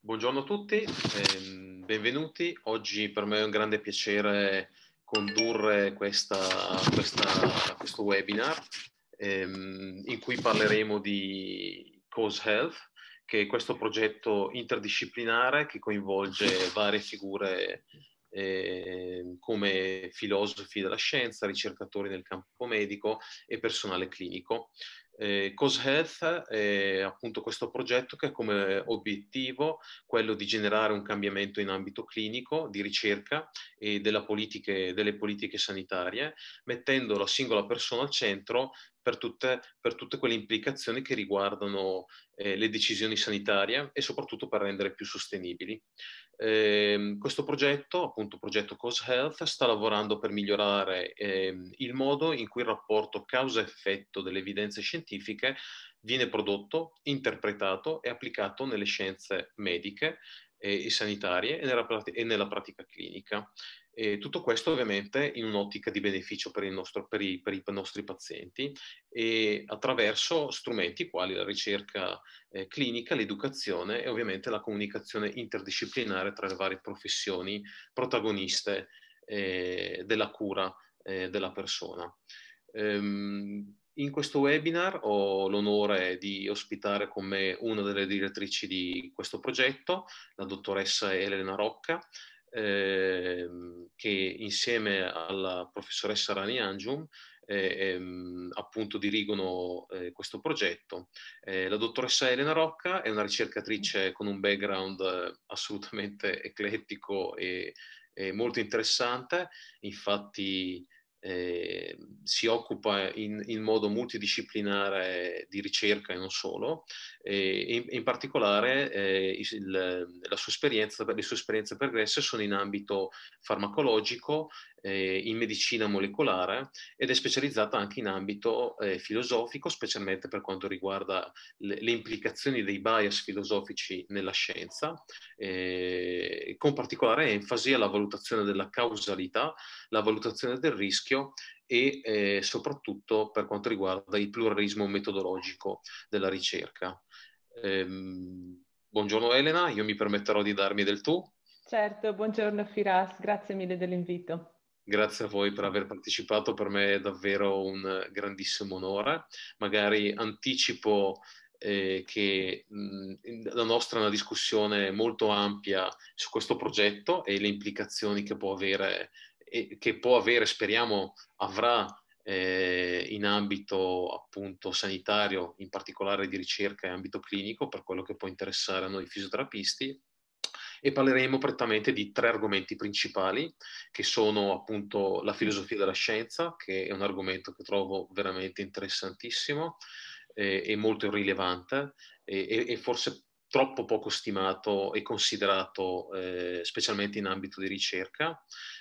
Buongiorno a tutti, ehm, benvenuti. Oggi per me è un grande piacere condurre questa, questa, questo webinar ehm, in cui parleremo di Cause Health, che è questo progetto interdisciplinare che coinvolge varie figure ehm, come filosofi della scienza, ricercatori nel campo medico e personale clinico eh, Health è appunto questo progetto che ha come obiettivo quello di generare un cambiamento in ambito clinico, di ricerca e politiche, delle politiche sanitarie, mettendo la singola persona al centro per tutte, per tutte quelle implicazioni che riguardano eh, le decisioni sanitarie e soprattutto per rendere più sostenibili. Eh, questo progetto, appunto progetto Cause Health, sta lavorando per migliorare eh, il modo in cui il rapporto causa-effetto delle evidenze scientifiche viene prodotto, interpretato e applicato nelle scienze mediche eh, e, sanitarie e nella, e nella, pratica clinica. E tutto questo ovviamente in un'ottica di beneficio per, nostro, per, i, per i, nostri pazienti e attraverso strumenti quali la ricerca eh, clinica, l'educazione e ovviamente la comunicazione interdisciplinare tra le varie professioni protagoniste eh, della cura eh, della persona. Ehm, in questo webinar ho l'onore di ospitare con me una delle direttrici di questo progetto, la dottoressa Elena Rocca, ehm, che insieme alla professoressa Rani Angium ehm, appunto dirigono eh, questo progetto. Eh, la dottoressa Elena Rocca è una ricercatrice con un background eh, assolutamente eclettico e, e molto interessante, infatti Ehm, si occupa in, in, modo multidisciplinare di ricerca e non solo, eh, e in, in particolare eh, il, la sua esperienza, le sue esperienze pregresse sono in ambito farmacologico eh, in medicina molecolare ed è specializzata anche in ambito eh, filosofico, specialmente per quanto riguarda le, le, implicazioni dei bias filosofici nella scienza, eh, con particolare enfasi alla valutazione della causalità, la valutazione del rischio e eh, soprattutto per quanto riguarda il pluralismo metodologico della ricerca. Ehm, buongiorno Elena, io mi permetterò di darmi del tu. Certo, buongiorno Firas, grazie mille dell'invito. Grazie a voi per aver partecipato, per me è davvero un grandissimo onore. Magari anticipo eh, che mh, la nostra è una discussione molto ampia su questo progetto e le implicazioni che può avere, e che può avere speriamo avrà eh, in ambito appunto sanitario, in particolare di ricerca e ambito clinico, per quello che può interessare a noi fisioterapisti e parleremo prettamente di tre argomenti principali che sono appunto la filosofia della scienza, che è un argomento che trovo veramente interessantissimo eh, e molto rilevante e, e, forse troppo poco stimato e considerato eh, specialmente in ambito di ricerca,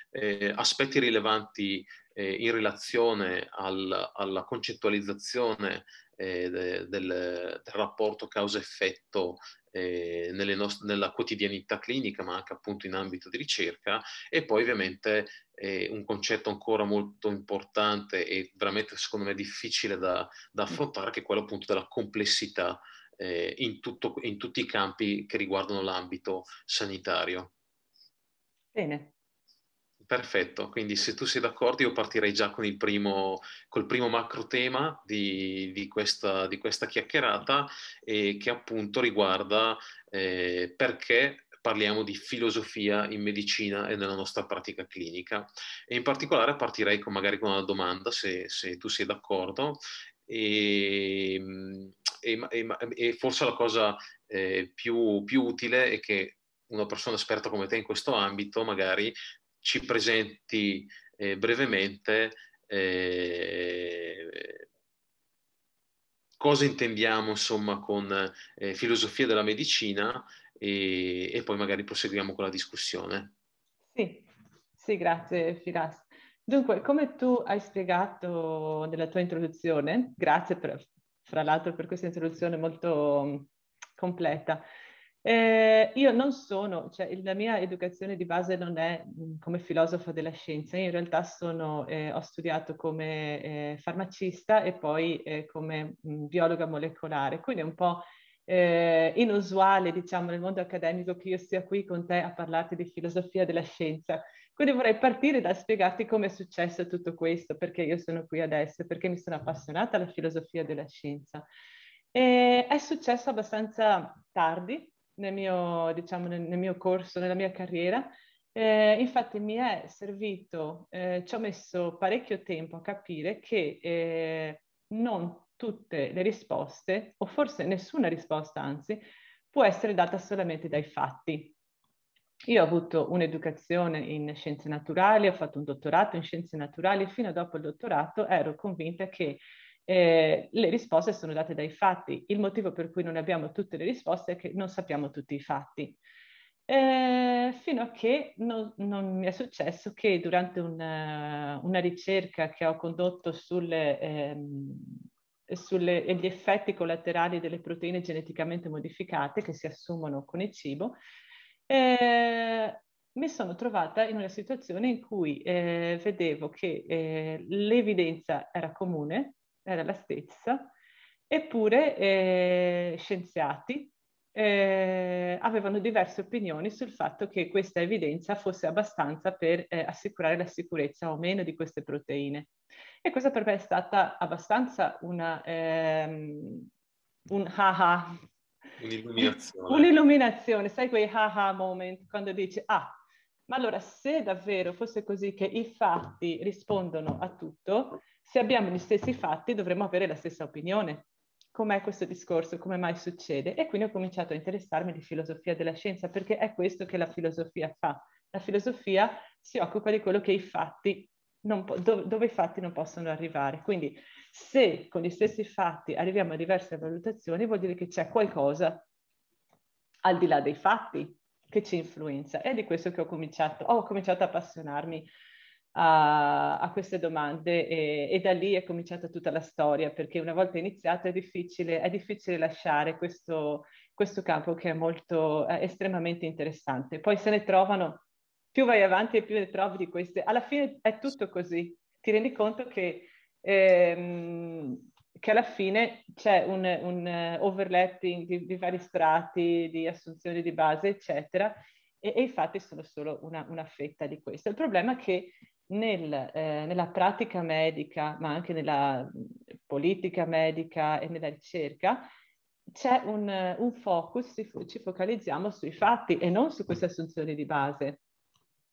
eh, aspetti rilevanti eh, in relazione al, alla concettualizzazione eh, del, del, rapporto causa-effetto eh, nella quotidianità clinica, ma anche appunto in ambito di ricerca, e poi ovviamente eh, un concetto ancora molto importante e veramente secondo me difficile da, da affrontare, che è quello appunto della complessità eh, in, tutto, in tutti i campi che riguardano l'ambito sanitario. Bene, Perfetto, quindi se tu sei d'accordo io partirei già con il primo, col primo macro tema di, di, questa, di questa, chiacchierata eh, che appunto riguarda eh, perché parliamo di filosofia in medicina e nella nostra pratica clinica. E in particolare partirei con, magari con una domanda, se, se tu sei d'accordo, ehm, e, e, e, forse la cosa eh, più, più utile è che una persona esperta come te in questo ambito magari ci presenti eh, brevemente eh, cosa intendiamo insomma con eh, filosofia della medicina e, e, poi magari proseguiamo con la discussione. Sì, sì grazie Firas. Dunque, come tu hai spiegato nella tua introduzione, grazie per, fra l'altro per questa introduzione molto completa, eh, io non sono, cioè la mia educazione di base non è mm, come filosofa della scienza, in realtà sono, eh, ho studiato come eh, farmacista e poi eh, come mh, mm, biologa molecolare, quindi è un po' eh, inusuale diciamo nel mondo accademico che io sia qui con te a parlarti di filosofia della scienza. Quindi vorrei partire da spiegarti come è successo tutto questo, perché io sono qui adesso, perché mi sono appassionata alla filosofia della scienza. E è successo abbastanza tardi, nel mio, diciamo, nel, nel mio corso, nella mia carriera. Eh, infatti mi è servito, eh, ci ho messo parecchio tempo a capire che eh, non tutte le risposte, o forse nessuna risposta anzi, può essere data solamente dai fatti. Io ho avuto un'educazione in scienze naturali, ho fatto un dottorato in scienze naturali e fino a dopo il dottorato ero convinta che eh, le risposte sono date dai fatti. Il motivo per cui non abbiamo tutte le risposte è che non sappiamo tutti i fatti. Eh, fino a che non, non, mi è successo che durante una, eh, una ricerca che ho condotto sulle, ehm, sugli effetti collaterali delle proteine geneticamente modificate che si assumono con il cibo, eh, mi sono trovata in una situazione in cui eh, vedevo che eh, l'evidenza era comune, era la stessa, eppure eh, scienziati eh, avevano diverse opinioni sul fatto che questa evidenza fosse abbastanza per eh, assicurare la sicurezza o meno di queste proteine. E questa per me è stata abbastanza una, ehm, un haha. Un'illuminazione. Un'illuminazione, sai quei haha moment quando dici ah, ma allora se davvero fosse così che i fatti rispondono a tutto, se abbiamo gli stessi fatti dovremmo avere la stessa opinione. Com'è questo discorso? Come mai succede? E quindi ho cominciato a interessarmi di filosofia della scienza perché è questo che la filosofia fa. La filosofia si occupa di quello che i fatti po- dove i fatti non possono arrivare. Quindi se con gli stessi fatti arriviamo a diverse valutazioni vuol dire che c'è qualcosa al di là dei fatti che ci influenza. È di questo che ho cominciato, ho cominciato a appassionarmi a, a queste domande e, e, da lì è cominciata tutta la storia perché una volta iniziato è difficile, è difficile lasciare questo, questo, campo che è molto, è eh, estremamente interessante. Poi se ne trovano, più vai avanti e più ne trovi di queste. Alla fine è tutto così, ti rendi conto che... Ehm, che alla fine c'è un, un eh, overlapping di, di, vari strati, di assunzioni di base, eccetera, e, e infatti sono solo una, una, fetta di questo. Il problema è che nel, eh, nella pratica medica, ma anche nella politica medica e nella ricerca, c'è un, eh, un focus, ci focalizziamo sui fatti e non su queste assunzioni di base.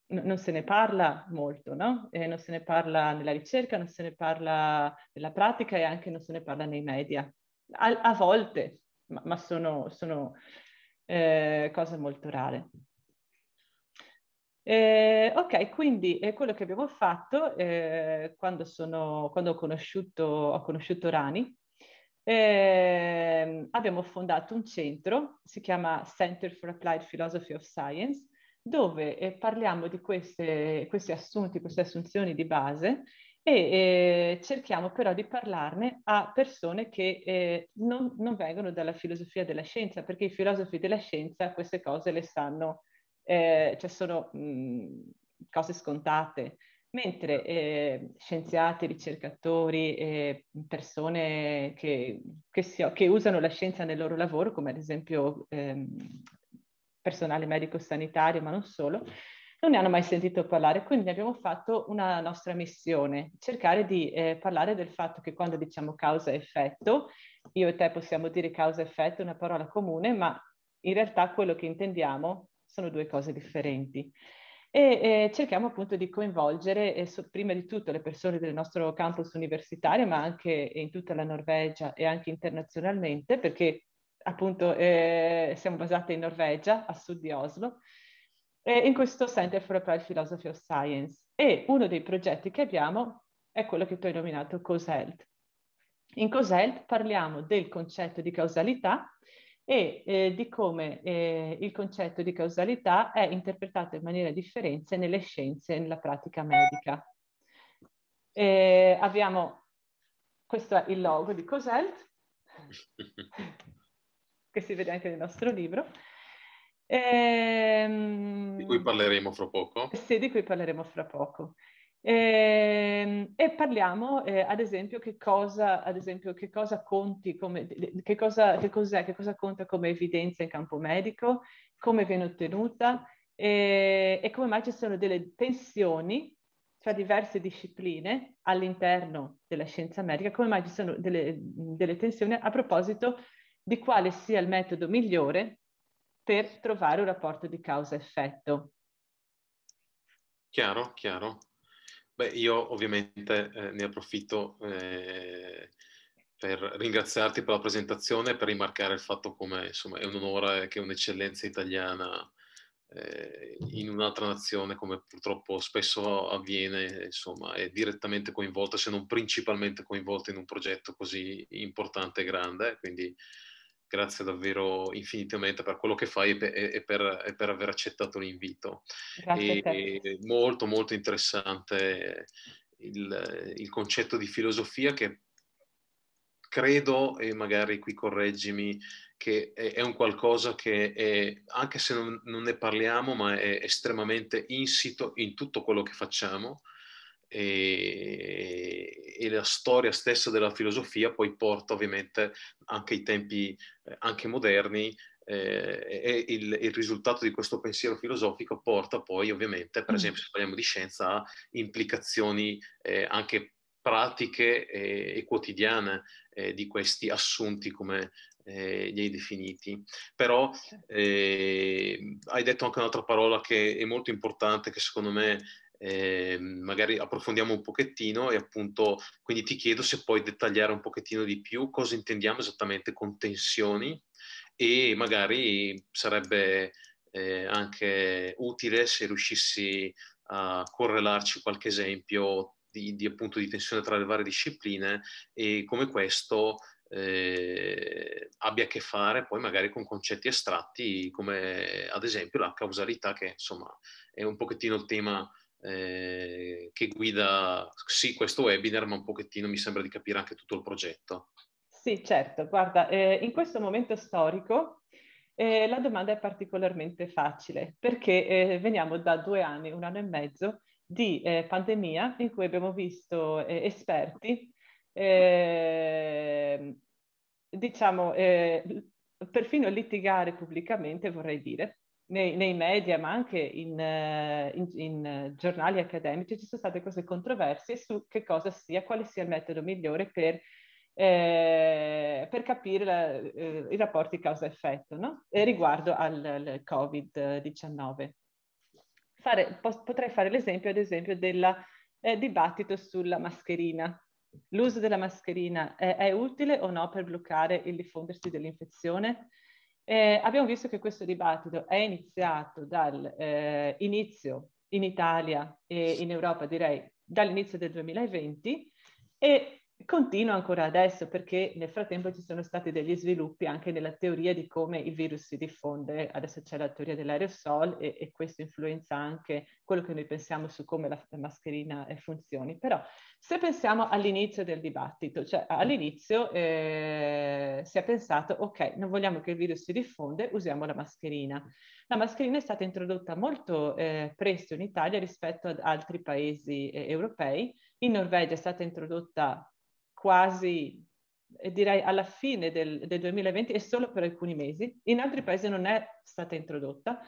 N- non se ne parla molto, no? E non se ne parla nella ricerca, non se ne parla nella pratica e anche non se ne parla nei media. A, a volte, ma, ma sono, sono eh, cose molto rare. Eh, ok, quindi è eh, quello che abbiamo fatto eh, quando, sono, quando ho, conosciuto, ho, conosciuto, Rani. Eh, abbiamo fondato un centro, si chiama Center for Applied Philosophy of Science, dove eh, parliamo di queste, questi assunti, queste assunzioni di base e eh, cerchiamo però di parlarne a persone che non, non vengono dalla filosofia della scienza, perché i filosofi della scienza queste cose le sanno eh, cioè sono mh, mm, cose scontate, mentre eh, scienziati, ricercatori, eh, persone che, che, si, che, usano la scienza nel loro lavoro, come ad esempio ehm, personale medico-sanitario, ma non solo, non ne hanno mai sentito parlare, quindi abbiamo fatto una nostra missione, cercare di eh, parlare del fatto che quando diciamo causa-effetto, io e te possiamo dire causa-effetto, è una parola comune, ma in realtà quello che intendiamo sono due cose differenti. E eh, cerchiamo appunto di coinvolgere eh, so, prima di tutto le persone del nostro campus universitario, ma anche in tutta la Norvegia e anche internazionalmente, perché appunto eh, siamo basate in Norvegia, a sud di Oslo, in questo Center for Applied Philosophy of Science. E uno dei progetti che abbiamo è quello che tu hai nominato COSELT. In COSELT parliamo del concetto di causalità e eh, di come eh, il concetto di causalità è interpretato in maniera differente nelle scienze e nella pratica medica. Eh, abbiamo, questo è il logo di Coselt, che si vede anche nel nostro libro. Ehm, di cui ehm, parleremo fra poco. Sì, di cui parleremo fra poco. E, ehm, e parliamo, eh, ad, esempio, cosa, ad, esempio, che cosa, conti, come, che, cosa, che, che cosa conta come evidenza in campo medico, come viene ottenuta e, eh, e come mai ci sono delle tensioni tra diverse discipline all'interno della scienza medica, come mai ci sono delle, delle, tensioni a proposito di quale sia il metodo migliore per trovare un rapporto di causa-effetto. Chiaro, chiaro. Beh, io ovviamente eh, ne approfitto eh, per ringraziarti per la presentazione e per rimarcare il fatto come insomma, è onore che un'eccellenza italiana eh, in un'altra nazione, come purtroppo spesso avviene, insomma, è direttamente coinvolta, se non principalmente coinvolta in un progetto così importante e grande. Quindi grazie davvero infinitamente per quello che fai e per, e per, e per aver accettato l'invito. Grazie e, molto molto interessante il, il concetto di filosofia che credo, e magari qui correggimi, che è, un qualcosa che è, anche se non, non ne parliamo, ma è estremamente insito in tutto quello che facciamo, e, e, la storia stessa della filosofia poi porta ovviamente anche ai tempi eh, anche moderni eh, e il, il, risultato di questo pensiero filosofico porta poi ovviamente, per mm. esempio se parliamo di scienza, a implicazioni eh, anche pratiche e, eh, e quotidiane eh, di questi assunti come eh, li hai definiti. Però hai detto anche un'altra parola che è molto importante, che secondo me eh, magari approfondiamo un pochettino e appunto quindi ti chiedo se puoi dettagliare un pochettino di più cosa intendiamo esattamente con tensioni e magari sarebbe eh, anche utile se riuscissi a correlarci qualche esempio di, di, appunto di tensione tra le varie discipline e come questo eh, abbia a che fare poi magari con concetti astratti come ad esempio la causalità che insomma è un pochettino il tema eh, che guida sì questo webinar, ma un pochettino mi sembra di capire anche tutto il progetto. Sì, certo. Guarda, eh, in questo momento storico eh, la domanda è particolarmente facile perché eh, veniamo da due anni, un anno e mezzo di eh, pandemia in cui abbiamo visto esperti, ehm, diciamo, perfino litigare pubblicamente, vorrei dire, nei, nei, media, ma anche in, eh, in, in, eh, giornali accademici, ci sono state queste controversie su che cosa sia, quale sia il metodo migliore per, eh, per capire la, eh, i rapporti causa-effetto no? riguardo al, al Covid-19. Fare, potrei fare l'esempio, ad esempio, del eh, dibattito sulla mascherina. L'uso della mascherina è, eh, è utile o no per bloccare il diffondersi dell'infezione? Eh, abbiamo visto che questo dibattito è iniziato dall'inizio eh, in Italia e in Europa, direi dall'inizio del 2020 e Continua ancora adesso perché nel frattempo ci sono stati degli sviluppi anche nella teoria di come il virus si diffonde. Adesso c'è la teoria dell'aerosol e, e questo influenza anche quello che noi pensiamo su come la, la mascherina eh, funzioni. Però se pensiamo all'inizio del dibattito, cioè all'inizio eh, si è pensato ok, non vogliamo che il virus si diffonde, usiamo la mascherina. La mascherina è stata introdotta molto eh, presto in Italia rispetto ad altri paesi eh, europei. In Norvegia è stata introdotta quasi eh, direi alla fine del, del 2020 e solo per alcuni mesi, in altri paesi non è stata introdotta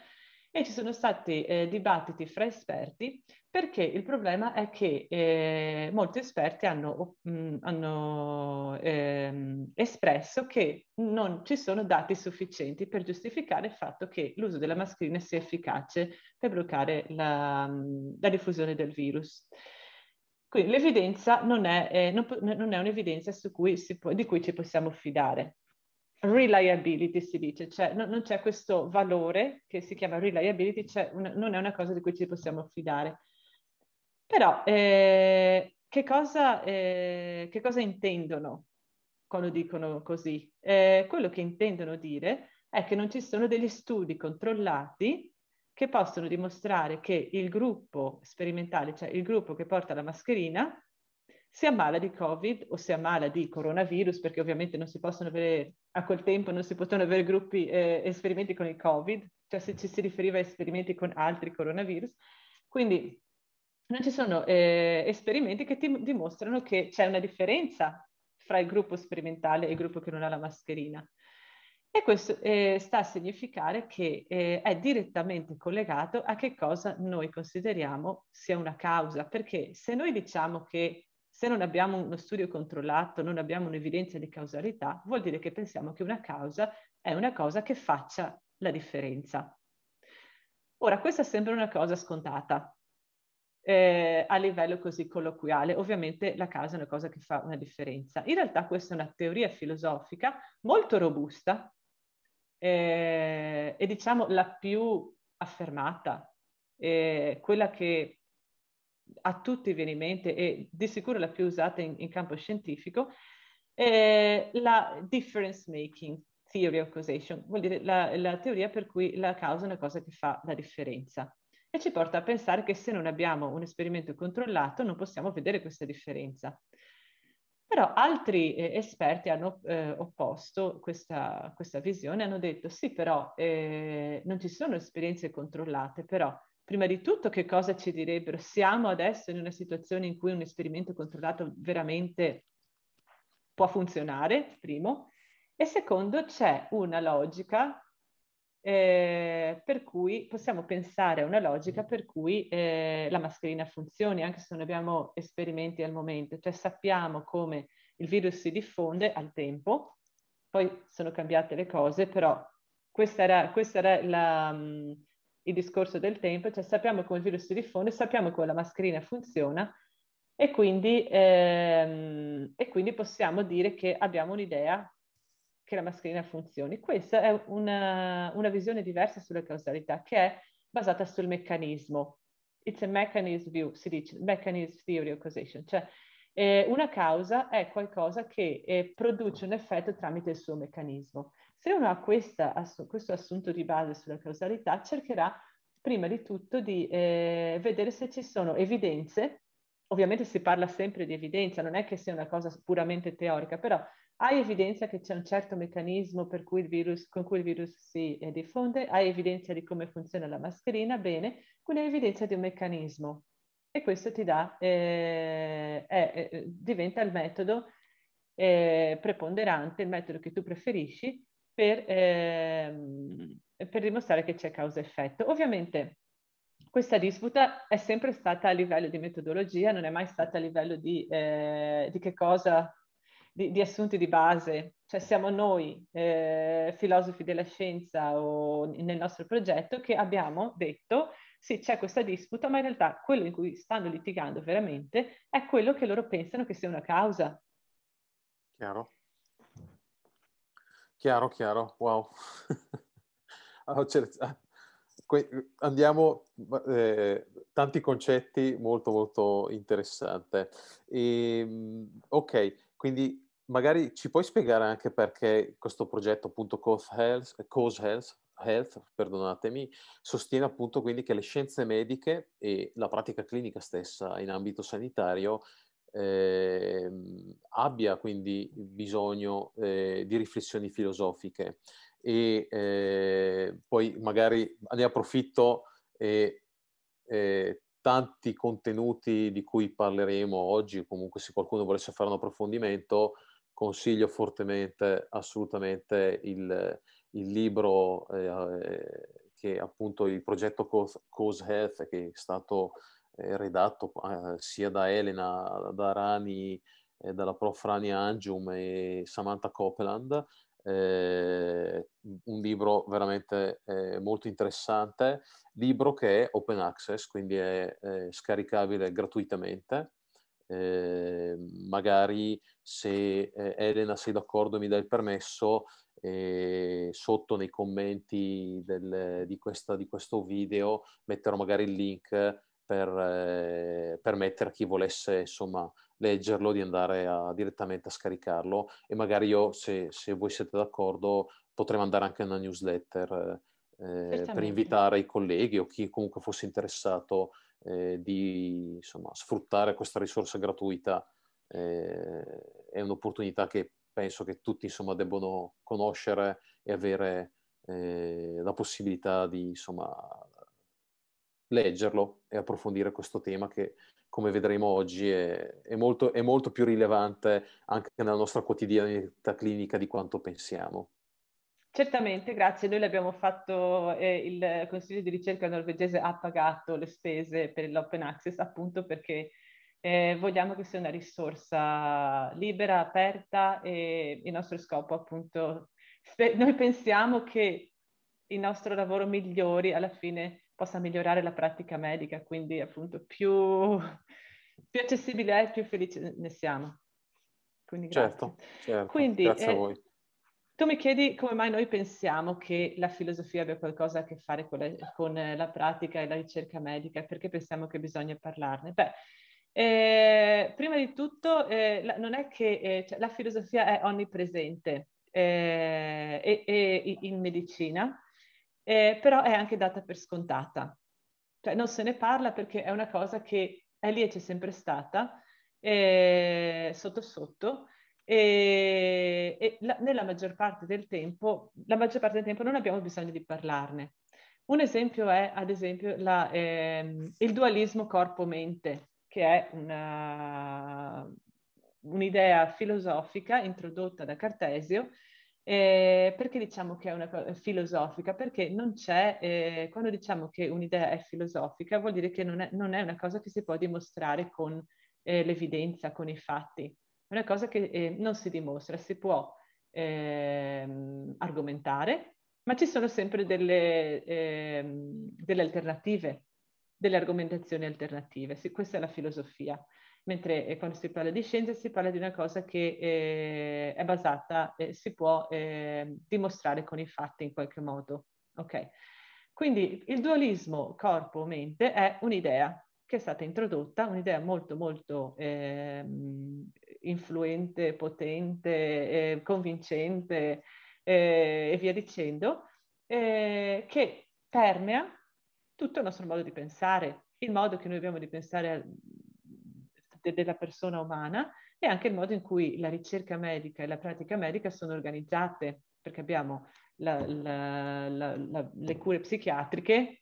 e ci sono stati eh, dibattiti fra esperti perché il problema è che eh, molti esperti hanno, mh, mm, hanno ehm, espresso che non ci sono dati sufficienti per giustificare il fatto che l'uso della mascherina sia efficace per bloccare la, mm, la diffusione del virus. Quindi l'evidenza non è, eh, non, non è un'evidenza cui può, di cui ci possiamo fidare. Reliability si dice, cioè no, non c'è questo valore che si chiama reliability, cioè un, non è una cosa di cui ci possiamo fidare. Però eh, che, cosa, eh, che, cosa, intendono quando dicono così? Eh, quello che intendono dire è che non ci sono degli studi controllati che possono dimostrare che il gruppo sperimentale, cioè il gruppo che porta la mascherina, si ammala di Covid o si ammala di coronavirus, perché ovviamente non si possono avere, a quel tempo non si potevano avere gruppi, eh, esperimenti con il Covid, cioè se ci si riferiva a esperimenti con altri coronavirus. Quindi non ci sono eh, esperimenti che ti dimostrano che c'è una differenza fra il gruppo sperimentale e il gruppo che non ha la mascherina. E questo eh, sta a significare che eh, è direttamente collegato a che cosa noi consideriamo sia una causa, perché se noi diciamo che se non abbiamo uno studio controllato, non abbiamo un'evidenza di causalità, vuol dire che pensiamo che una causa è una cosa che faccia la differenza. Ora, questa sembra una cosa scontata eh, a livello così colloquiale. Ovviamente la causa è una cosa che fa una differenza. In realtà questa è una teoria filosofica molto robusta eh, è diciamo la più affermata, eh, quella che a tutti viene in mente e di sicuro la più usata in, in campo scientifico, è la difference making theory of causation, vuol dire la, la teoria per cui la causa è una cosa che fa la differenza e ci porta a pensare che se non abbiamo un esperimento controllato non possiamo vedere questa differenza. Però altri eh, esperti hanno eh, opposto questa, questa, visione, hanno detto sì, però eh, non ci sono esperienze controllate, però prima di tutto che cosa ci direbbero? Siamo adesso in una situazione in cui un esperimento controllato veramente può funzionare, primo, e secondo c'è una logica eh, per cui possiamo pensare a una logica per cui eh, la mascherina funzioni, anche se non abbiamo esperimenti al momento, cioè sappiamo come il virus si diffonde al tempo, poi sono cambiate le cose, però questo era, questo era la, um, il discorso del tempo, cioè sappiamo come il virus si diffonde, sappiamo come la mascherina funziona e quindi, ehm, e quindi possiamo dire che abbiamo un'idea che la mascherina funzioni. Questa è una, eh, una visione diversa sulla causalità che è basata sul meccanismo. It's a mechanism view, si dice, mechanism theory of causation, cioè eh, una causa è qualcosa che eh, produce un effetto tramite il suo meccanismo. Se uno ha questa, ass- questo assunto di base sulla causalità, cercherà prima di tutto di eh, vedere se ci sono evidenze, ovviamente si parla sempre di evidenza, non è che sia una cosa puramente teorica, però hai evidenza che c'è un certo meccanismo cui virus, con cui il virus si eh, diffonde, hai evidenza di come funziona la mascherina, bene, quindi hai evidenza di un meccanismo. E questo ti dà, eh, è, diventa il metodo eh, preponderante, il metodo che tu preferisci per, eh, per dimostrare che c'è causa-effetto. Ovviamente questa disputa è sempre stata a livello di metodologia, non è mai stata a livello di, eh, di che cosa di, di assunti di base, cioè siamo noi eh, filosofi della scienza o nel nostro progetto che abbiamo detto sì c'è questa disputa, ma in realtà quello in cui stanno litigando veramente è quello che loro pensano che sia una causa. Chiaro. Chiaro, chiaro, wow. Ah, andiamo, eh, tanti concetti molto molto interessanti. Ehm, ok, quindi magari ci puoi spiegare anche perché questo progetto appunto Cause Health, eh, Cause Health, Health perdonatemi, sostiene appunto quindi che le scienze mediche e la pratica clinica stessa in ambito sanitario eh, abbia quindi bisogno eh, di riflessioni filosofiche e eh, poi magari ne approfitto e eh, tanti contenuti di cui parleremo oggi, comunque se qualcuno volesse fare un approfondimento, consiglio fortemente, assolutamente, il, il libro eh, che appunto il progetto Cause Health che è stato eh, redatto eh, sia da Elena, da Rani, dalla prof Rani Anjum e Samantha Copeland, eh, un libro veramente eh, molto interessante, libro che è open access, quindi è eh, scaricabile gratuitamente eh, magari se eh, Elena sei d'accordo mi dà il permesso, eh, sotto nei commenti del, di, questa, di, questo video metterò magari il link per eh, permettere a chi volesse insomma leggerlo di andare a, direttamente a scaricarlo e magari io se, se voi siete d'accordo potrei mandare anche una newsletter eh, per invitare i colleghi o chi comunque fosse interessato eh, di insomma, sfruttare questa risorsa gratuita eh, è un'opportunità che penso che tutti insomma, debbono conoscere e avere eh, la possibilità di insomma, leggerlo e approfondire questo tema che come vedremo oggi è, è, molto, è molto più rilevante anche nella nostra quotidianità clinica di quanto pensiamo. Certamente, grazie. Noi l'abbiamo fatto, eh, il Consiglio di ricerca norvegese ha pagato le spese per l'open access appunto perché eh, vogliamo che sia una risorsa libera, aperta e il nostro scopo appunto, spe- noi pensiamo che il nostro lavoro migliori alla fine possa migliorare la pratica medica, quindi appunto più, più accessibile è, più felice ne siamo. Quindi grazie. Certo, certo. Quindi, grazie eh, a voi. Tu mi chiedi come mai noi pensiamo che la filosofia abbia qualcosa a che fare con la, con eh, la pratica e la ricerca medica, perché pensiamo che bisogna parlarne? Beh, eh, prima di tutto, eh, la, non è che eh, cioè, la filosofia è onnipresente eh, e, e, in medicina, eh, però è anche data per scontata. Cioè, non se ne parla perché è una cosa che è lì e c'è sempre stata, sotto sotto, e, e la, nella maggior parte del tempo, la maggior parte del tempo non abbiamo bisogno di parlarne. Un esempio è, ad esempio, la, eh, il dualismo corpo-mente, che è una, un'idea filosofica introdotta da Cartesio, eh, perché diciamo che è una cosa filosofica? Perché non c'è, eh, quando diciamo che un'idea è filosofica, vuol dire che non è, non è una cosa che si può dimostrare con eh, l'evidenza, con i fatti è una cosa che eh, non si dimostra, si può ehm, argomentare, ma ci sono sempre delle, ehm, delle alternative, delle argomentazioni alternative. Sì, questa è la filosofia. Mentre eh, quando si parla di scienza si parla di una cosa che eh, è basata, eh, si può ehm, dimostrare con i fatti in qualche modo. Okay. Quindi il dualismo corpo-mente è un'idea che è stata introdotta, un'idea molto molto eh, influente, potente, eh, convincente eh, e via dicendo, eh, che permea tutto il nostro modo di pensare, il modo che noi abbiamo di pensare al, de, della persona umana e anche il modo in cui la ricerca medica e la pratica medica sono organizzate, perché abbiamo la, la, la, le cure psichiatriche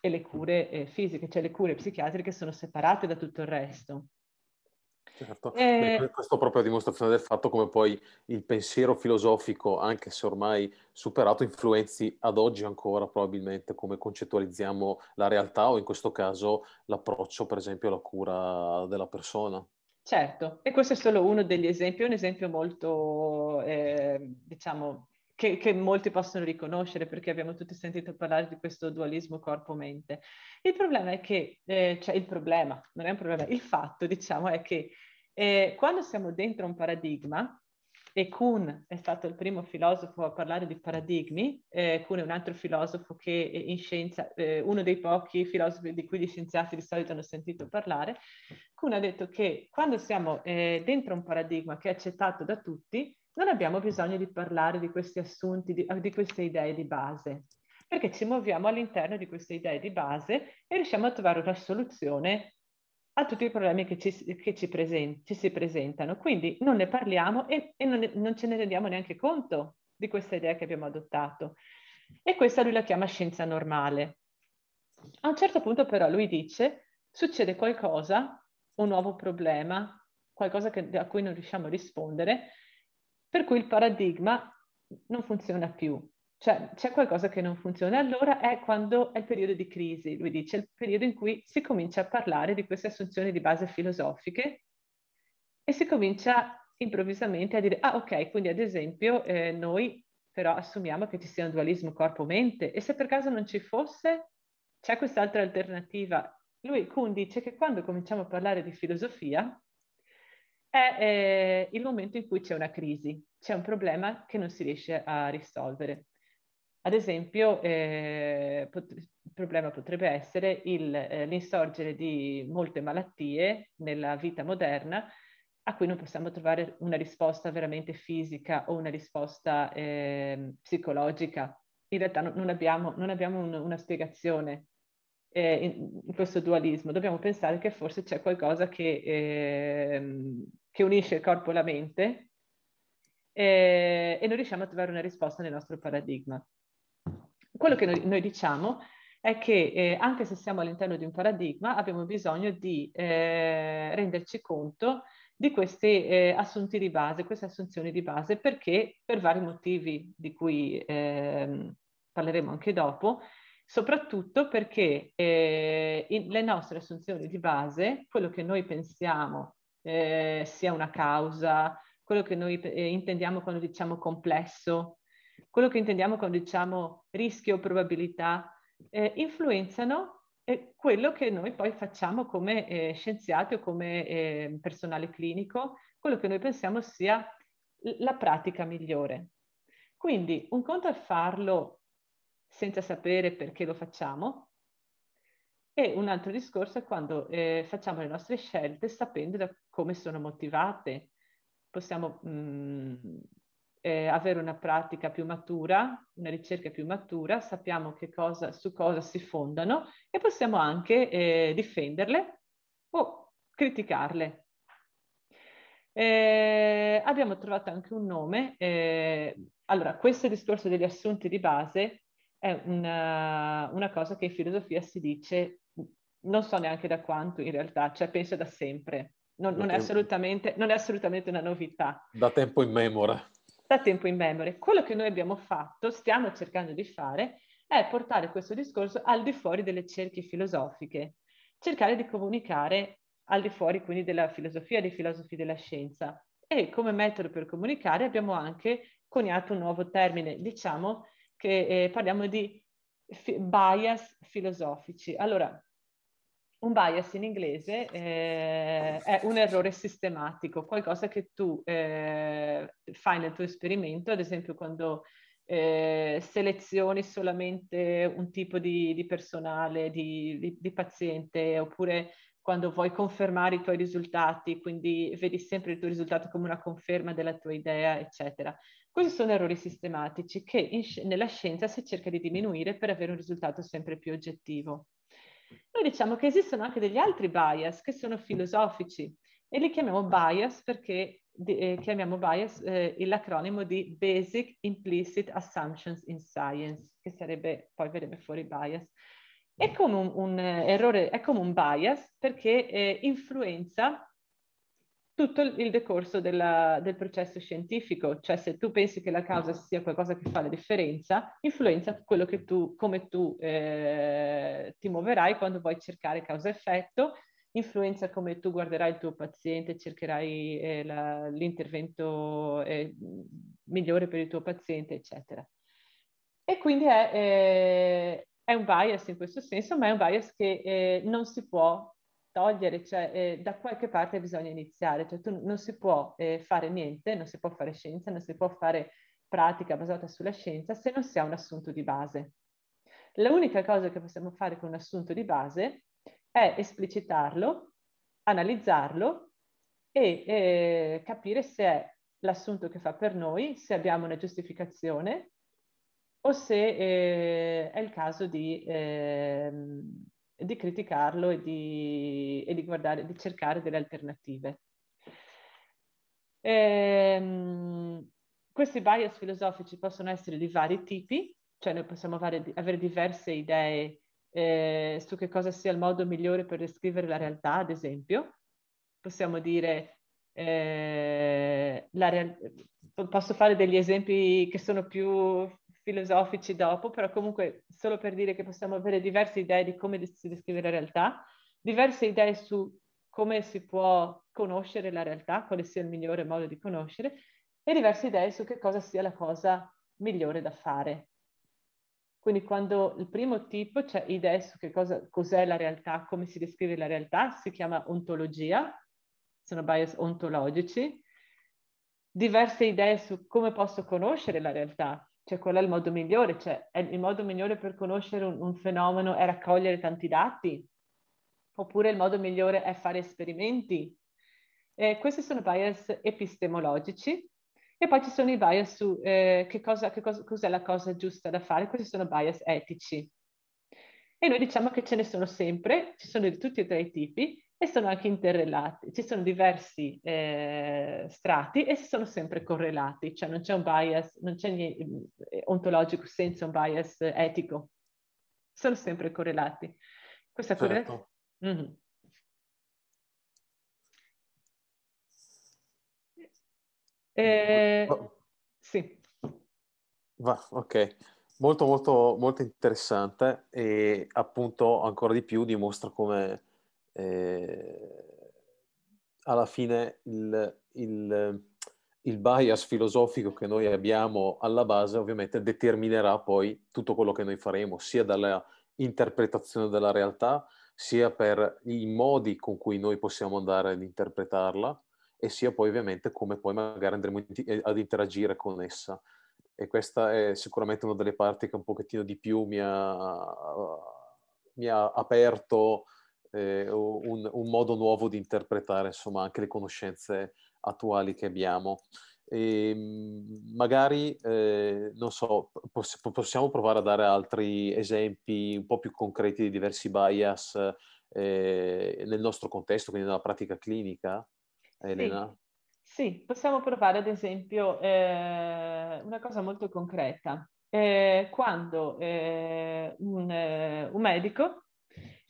e le cure eh, fisiche, cioè le cure psichiatriche sono separate da tutto il resto. Certo, eh... questo proprio a dimostrazione del fatto come poi il pensiero filosofico, anche se ormai superato, influenzi ad oggi ancora probabilmente come concettualizziamo la realtà o in questo caso l'approccio per esempio alla cura della persona. Certo, e questo è solo uno degli esempi, un esempio molto, eh, diciamo, che, che, molti possono riconoscere perché abbiamo tutti sentito parlare di questo dualismo corpo-mente. Il problema è che, eh, cioè il problema, non è un problema, il fatto diciamo è che eh, quando siamo dentro un paradigma, e Kuhn è stato il primo filosofo a parlare di paradigmi, eh, Kuhn è un altro filosofo che in scienza, eh, uno dei pochi filosofi di cui gli scienziati di solito hanno sentito parlare, Kuhn ha detto che quando siamo eh, dentro un paradigma che è accettato da tutti, non abbiamo bisogno di parlare di questi assunti, di, di queste idee di base, perché ci muoviamo all'interno di queste idee di base e riusciamo a trovare una soluzione a tutti i problemi che ci, che ci, present, ci si presentano. Quindi non ne parliamo e, e non, non ce ne rendiamo neanche conto di questa idea che abbiamo adottato. E questa lui la chiama scienza normale. A un certo punto però lui dice succede qualcosa, un nuovo problema, qualcosa che, a cui non riusciamo a rispondere per cui il paradigma non funziona più. Cioè c'è qualcosa che non funziona. Allora è quando è il periodo di crisi, lui dice, il periodo in cui si comincia a parlare di queste assunzioni di base filosofiche e si comincia improvvisamente a dire, ah ok, quindi ad esempio eh, noi però assumiamo che ci sia un dualismo corpo-mente e se per caso non ci fosse c'è quest'altra alternativa. Lui Kuhn dice che quando cominciamo a parlare di filosofia è eh, il momento in cui c'è una crisi, c'è un problema che non si riesce a risolvere. Ad esempio, eh, pot- il problema potrebbe essere il, eh, l'insorgere di molte malattie nella vita moderna a cui non possiamo trovare una risposta veramente fisica o una risposta ehm, psicologica. In realtà no, non abbiamo, non abbiamo un, una spiegazione eh, in, in, questo dualismo. Dobbiamo pensare che forse c'è qualcosa che ehm, che unisce il corpo e la mente eh, e non riusciamo a trovare una risposta nel nostro paradigma. Quello che noi, noi diciamo è che eh, anche se siamo all'interno di un paradigma abbiamo bisogno di eh, renderci conto di questi eh, assunti di base, queste assunzioni di base, perché per vari motivi di cui ehm, parleremo anche dopo, soprattutto perché eh, in, le nostre assunzioni di base, quello che noi pensiamo eh, sia una causa, quello che noi eh, intendiamo quando diciamo complesso, quello che intendiamo quando diciamo rischio o probabilità, eh, influenzano eh, quello che noi poi facciamo come eh, scienziati o come eh, personale clinico, quello che noi pensiamo sia la pratica migliore. Quindi un conto è farlo senza sapere perché lo facciamo, e un altro discorso è quando eh, facciamo le nostre scelte sapendo da come sono motivate. Possiamo mh, mm, eh, avere una pratica più matura, una ricerca più matura, sappiamo cosa, su cosa si fondano e possiamo anche eh, difenderle o criticarle. Eh, abbiamo trovato anche un nome. Eh, allora, questo discorso degli assunti di base è una, una, cosa che in filosofia si dice non so neanche da quanto in realtà, cioè penso da sempre. Non, da non, è non, è assolutamente, una novità. Da tempo in memoria. Da tempo in memoria. Quello che noi abbiamo fatto, stiamo cercando di fare, è portare questo discorso al di fuori delle cerchie filosofiche, cercare di comunicare al di fuori quindi della filosofia, dei filosofi della scienza. E come metodo per comunicare abbiamo anche coniato un nuovo termine, diciamo che eh, parliamo di fi- bias filosofici. Allora, un bias in inglese eh, è un errore sistematico, qualcosa che tu eh, fai nel tuo esperimento, ad esempio quando eh, selezioni solamente un tipo di, di personale, di, di, di, paziente, oppure quando vuoi confermare i tuoi risultati, quindi vedi sempre il tuo risultato come una conferma della tua idea, eccetera. Questi sono errori sistematici che in, nella scienza si cerca di diminuire per avere un risultato sempre più oggettivo. Noi diciamo che esistono anche degli altri bias che sono filosofici e li chiamiamo bias perché eh, chiamiamo bias eh, l'acronimo di Basic Implicit Assumptions in Science, che sarebbe, poi verrebbe fuori bias. È come un, un eh, errore, è come un bias perché eh, influenza tutto il decorso della, del processo scientifico, cioè se tu pensi che la causa sia qualcosa che fa la differenza, influenza quello che tu, come tu eh, ti muoverai quando vuoi cercare causa-effetto, influenza come tu guarderai il tuo paziente, cercherai eh, la, l'intervento eh, migliore per il tuo paziente, eccetera. E quindi è, eh, è un bias in questo senso, ma è un bias che eh, non si può togliere, cioè eh, da qualche parte bisogna iniziare, cioè tu non si può eh, fare niente, non si può fare scienza, non si può fare pratica basata sulla scienza se non si ha un assunto di base. L'unica cosa che possiamo fare con un assunto di base è esplicitarlo, analizzarlo e eh, capire se è l'assunto che fa per noi, se abbiamo una giustificazione o se eh, è il caso di eh, di criticarlo e di, e di, guardare, di cercare delle alternative. Ehm, questi bias filosofici possono essere di vari tipi, cioè noi possiamo vari, avere diverse idee eh, su che cosa sia il modo migliore per descrivere la realtà, ad esempio. Possiamo dire, eh, real- posso fare degli esempi che sono più filosofici dopo, però comunque solo per dire che possiamo avere diverse idee di come si descrive la realtà, diverse idee su come si può conoscere la realtà, quale sia il migliore modo di conoscere e diverse idee su che cosa sia la cosa migliore da fare. Quindi quando il primo tipo, cioè idee su che cosa, cos'è la realtà, come si descrive la realtà, si chiama ontologia, sono bias ontologici, diverse idee su come posso conoscere la realtà, cioè quello è il modo migliore, cioè il modo migliore per conoscere un, un fenomeno è raccogliere tanti dati, oppure il modo migliore è fare esperimenti. Eh, questi sono bias epistemologici e poi ci sono i bias su eh, che, cosa, che cosa, cos'è la cosa giusta da fare, questi sono bias etici. E noi diciamo che ce ne sono sempre, ci sono di tutti e tre i tipi e sono anche interrelati. Ci sono diversi eh, strati e sono sempre correlati, cioè non c'è un bias, non c'è niente eh, ontologico senza un bias etico. Sono sempre correlati. Questa certo. correlazione... Mm-hmm. Eh, oh. sì. Va, ok. Molto, molto, molto interessante e appunto ancora di più dimostra come eh, alla fine il, il, il, bias filosofico che noi abbiamo alla base ovviamente determinerà poi tutto quello che noi faremo, sia dalla interpretazione della realtà, sia per i modi con cui noi possiamo andare ad interpretarla e sia poi ovviamente come poi magari andremo eh, ad interagire con essa. E questa è sicuramente una delle parti che un pochettino di più mi ha, mi ha aperto eh, un, un, modo nuovo di interpretare insomma, anche le conoscenze attuali che abbiamo. E ehm, magari, eh, non so, poss- possiamo provare a dare altri esempi un po' più concreti di diversi bias eh, nel nostro contesto, quindi nella pratica clinica, Elena? Sì, sì possiamo provare ad esempio eh, una cosa molto concreta. Eh, quando eh, un, eh, un medico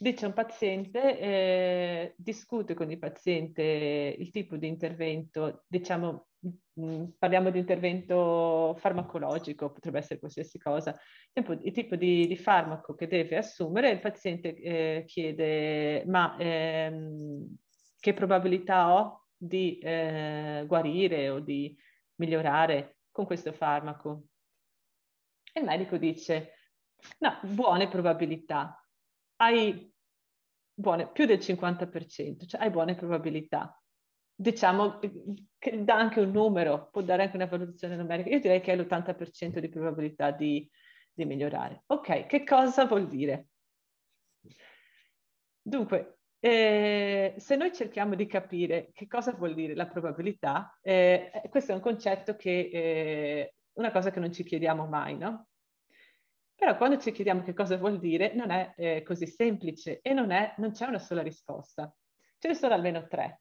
dice un paziente, eh, discute con il paziente il tipo di intervento, diciamo, mm, parliamo di intervento farmacologico, potrebbe essere qualsiasi cosa, il, il tipo di, di, farmaco che deve assumere, il paziente eh, chiede, ma ehm, che probabilità ho di eh, guarire o di migliorare con questo farmaco? E il medico dice, no, buone probabilità, hai buone, più del 50%, cioè hai buone probabilità. Diciamo che dà anche un numero, può dare anche una valutazione numerica. Io direi che hai l'80% di probabilità di, di migliorare. Ok, che cosa vuol dire? Dunque, eh, se noi cerchiamo di capire che cosa vuol dire la probabilità, eh, questo è un concetto che, eh, una cosa che non ci chiediamo mai, no? Però quando ci chiediamo che cosa vuol dire, non è eh, così semplice e non, è, non c'è una sola risposta. Ce ne sono almeno tre.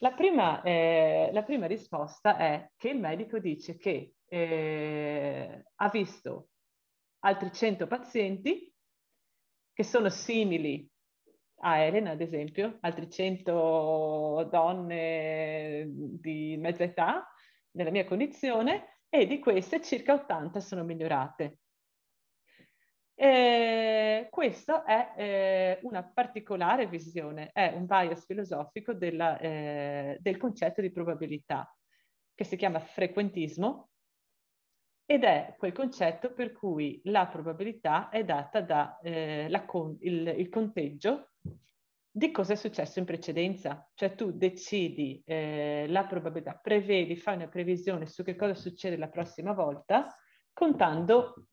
La prima, eh, la prima, risposta è che il medico dice che eh, ha visto altri 100 pazienti che sono simili a Elena, ad esempio, altri 100 donne di mezza età nella mia condizione e di queste circa 80 sono migliorate. E eh, questa è eh, una particolare visione, è un bias filosofico della, eh, del concetto di probabilità che si chiama frequentismo ed è quel concetto per cui la probabilità è data dal eh, con, conteggio di cosa è successo in precedenza, cioè tu decidi eh, la probabilità, prevedi, fai una previsione su che cosa succede la prossima volta contando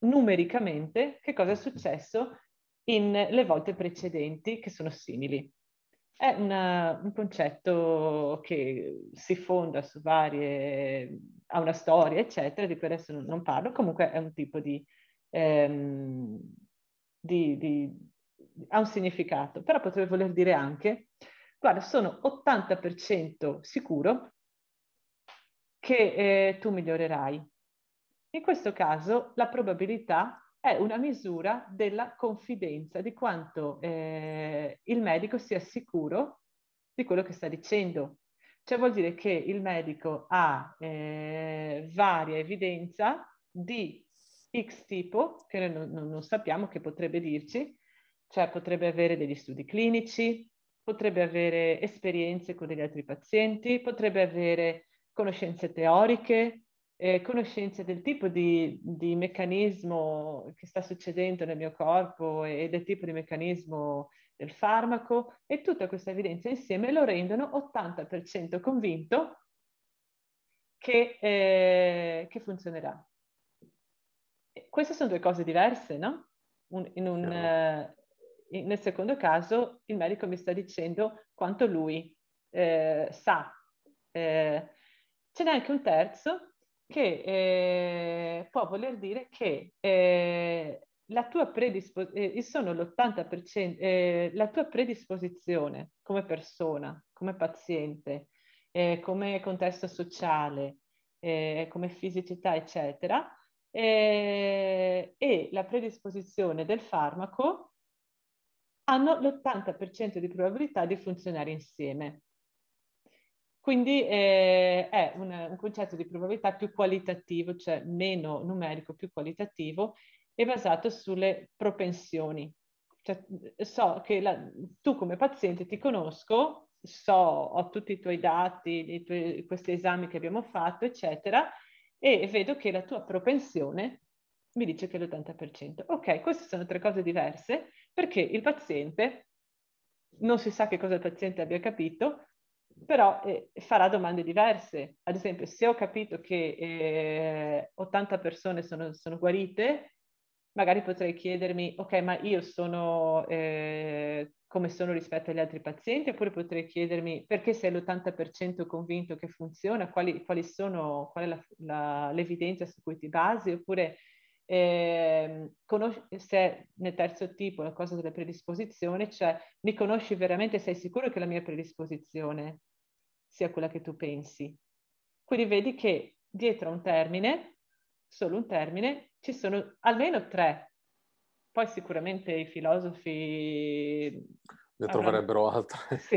numericamente che cosa è successo nelle volte precedenti che sono simili. È una, un concetto che si fonda su varie, ha una storia, eccetera, di cui adesso non parlo, comunque è un tipo di, ehm, di, di ha un significato, però potrebbe voler dire anche, guarda, sono 80% sicuro che eh, tu migliorerai, in questo caso la probabilità è una misura della confidenza, di quanto eh, il medico sia sicuro di quello che sta dicendo. Cioè vuol dire che il medico ha eh, varia evidenza di X tipo, che noi non, non sappiamo che potrebbe dirci, cioè potrebbe avere degli studi clinici, potrebbe avere esperienze con degli altri pazienti, potrebbe avere conoscenze teoriche, eh, conoscenze del tipo di, di, meccanismo che sta succedendo nel mio corpo e del tipo di meccanismo del farmaco e tutta questa evidenza insieme lo rendono 80% convinto che, eh, che funzionerà. Queste sono due cose diverse, no? Un, un, eh, in, nel secondo caso il medico mi sta dicendo quanto lui eh, sa. Eh, ce n'è anche un terzo che eh, può voler dire che eh, la, tua predispos- eh, eh la tua predisposizione come persona, come paziente, eh, come contesto sociale, eh, come fisicità, eccetera, e la predisposizione del farmaco hanno l'80% di probabilità di funzionare insieme. Quindi eh, è un, un, concetto di probabilità più qualitativo, cioè meno numerico, più qualitativo, e basato sulle propensioni. Cioè, so che la, tu come paziente ti conosco, so, ho tutti i tuoi dati, tue, questi esami che abbiamo fatto, eccetera, e vedo che la tua propensione mi dice che è l'80%. Ok, queste sono tre cose diverse perché il paziente, non si sa che cosa il paziente abbia capito, però eh, farà domande diverse. Ad esempio, se ho capito che eh, 80 persone sono, sono, guarite, magari potrei chiedermi, ok, ma io sono eh, come sono rispetto agli altri pazienti, oppure potrei chiedermi perché sei l'80% convinto che funziona, quali, quali sono, qual è la, la, l'evidenza su cui ti basi, oppure eh, se nel terzo tipo, la cosa delle predisposizioni, cioè mi conosci veramente, sei sicuro che la mia predisposizione sia quella che tu pensi. Quindi vedi che dietro a un termine, solo un termine, ci sono almeno tre. Poi sicuramente i filosofi... Ne avranno... troverebbero altre. Sì.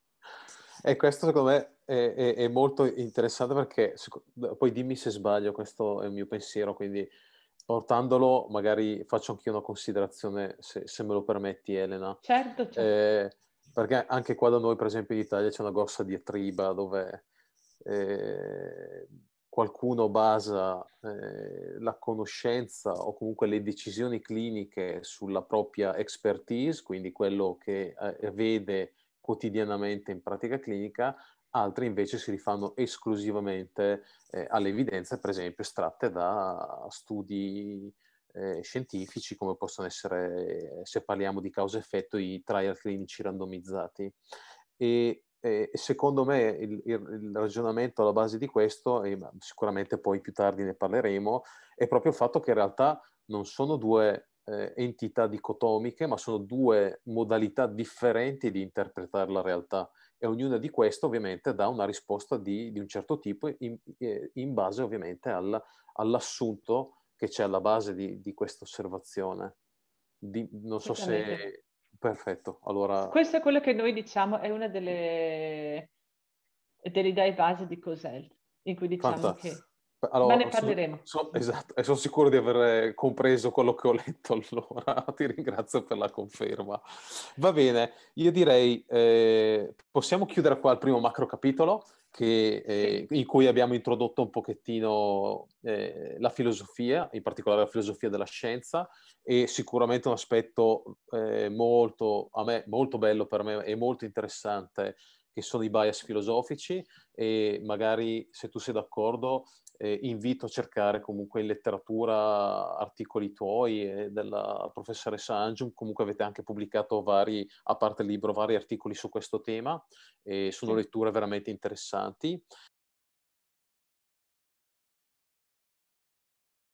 e questo secondo me è, è, è molto interessante perché, poi dimmi se sbaglio, questo è il mio pensiero, quindi portandolo, magari faccio anche io una considerazione, se, se, me lo permetti Elena. Certo, certo. Eh, perché anche qua da noi, per esempio, in Italia c'è una grossa diatriba dove eh, qualcuno basa eh, la conoscenza o comunque le decisioni cliniche sulla propria expertise, quindi quello che eh, vede quotidianamente in pratica clinica, altre invece si rifanno esclusivamente eh, alle evidenze, per esempio, estratte da studi eh, scientifici, come possono essere, se parliamo di causa-effetto, i trial clinici randomizzati. E, eh, secondo me il, il, ragionamento alla base di questo, e sicuramente poi più tardi ne parleremo, è proprio il fatto che in realtà non sono due eh, entità dicotomiche, ma sono due modalità differenti di interpretare la realtà e ognuna di queste ovviamente dà una risposta di, di un certo tipo in, eh, in base ovviamente al, all'assunto che c'è alla base di, di questa osservazione. non so se... Perfetto, allora... Questo è quello che noi diciamo, è una delle, delle idee base di Cosel, in cui diciamo Fantastico. che allora, Ma ne parleremo. Sono, sono, esatto, e sono sicuro di aver eh, compreso quello che ho letto allora, ti ringrazio per la conferma. Va bene, io direi eh, possiamo chiudere qua il primo macro capitolo che, eh, in cui abbiamo introdotto un pochettino eh, la filosofia, in particolare la filosofia della scienza, e sicuramente un aspetto eh, molto, a me, molto bello per me e molto interessante che sono i bias filosofici e magari se tu sei d'accordo eh, invito a cercare comunque in letteratura articoli tuoi e della professoressa Angium, comunque avete anche pubblicato vari, a parte il libro, vari articoli su questo tema e sono sì. letture veramente interessanti.